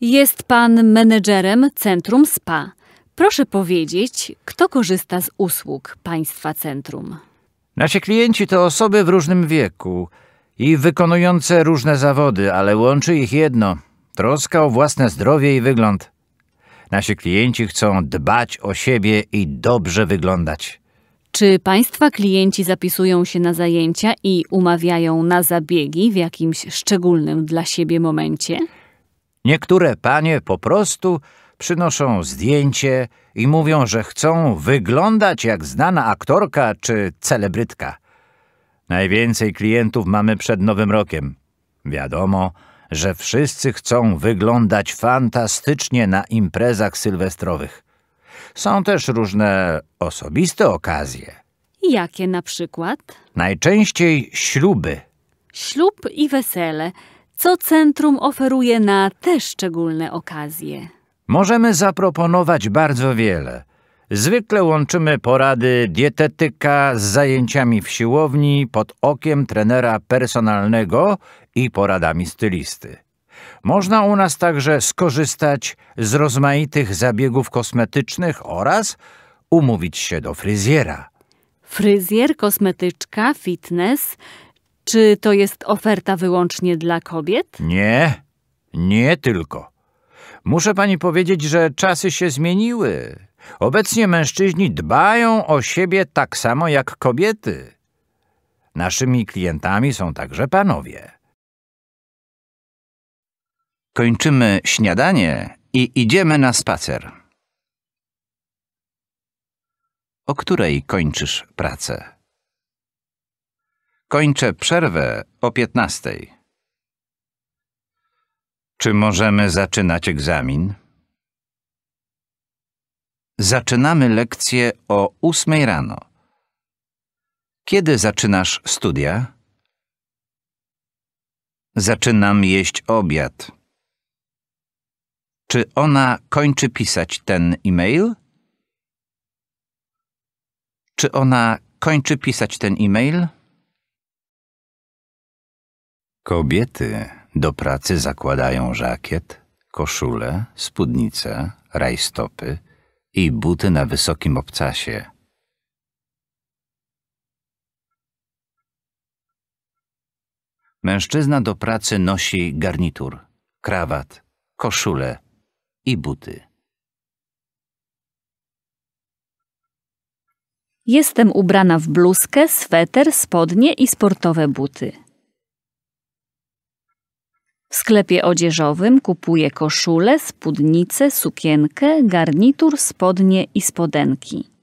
Jest pan menedżerem Centrum SPA. Proszę powiedzieć, kto korzysta z usług państwa centrum? Nasi klienci to osoby w różnym wieku i wykonujące różne zawody, ale łączy ich jedno troska o własne zdrowie i wygląd. Nasi klienci chcą dbać o siebie i dobrze wyglądać. Czy Państwa klienci zapisują się na zajęcia i umawiają na zabiegi w jakimś szczególnym dla siebie momencie? Niektóre panie po prostu przynoszą zdjęcie i mówią, że chcą wyglądać jak znana aktorka czy celebrytka. Najwięcej klientów mamy przed Nowym Rokiem. Wiadomo, że wszyscy chcą wyglądać fantastycznie na imprezach sylwestrowych. Są też różne osobiste okazje. Jakie na przykład? Najczęściej śluby. Ślub i wesele – co centrum oferuje na te szczególne okazje. Możemy zaproponować bardzo wiele. Zwykle łączymy porady dietetyka z zajęciami w siłowni pod okiem trenera personalnego i poradami stylisty. Można u nas także skorzystać z rozmaitych zabiegów kosmetycznych oraz umówić się do fryzjera. Fryzjer, kosmetyczka, fitness czy to jest oferta wyłącznie dla kobiet? Nie, nie tylko. Muszę pani powiedzieć, że czasy się zmieniły. Obecnie mężczyźni dbają o siebie tak samo jak kobiety. Naszymi klientami są także panowie. Kończymy śniadanie i idziemy na spacer. O której kończysz pracę? Kończę przerwę o 15. Czy możemy zaczynać egzamin? Zaczynamy lekcję o 8 rano. Kiedy zaczynasz studia? Zaczynam jeść obiad. Czy ona kończy pisać ten e-mail? Czy ona kończy pisać ten e-mail? Kobiety do pracy zakładają żakiet, koszulę, spódnicę, rajstopy i buty na wysokim obcasie. Mężczyzna do pracy nosi garnitur, krawat, koszulę i buty. Jestem ubrana w bluzkę, sweter, spodnie i sportowe buty. W sklepie odzieżowym kupuje koszulę, spódnicę, sukienkę, garnitur, spodnie i spodenki.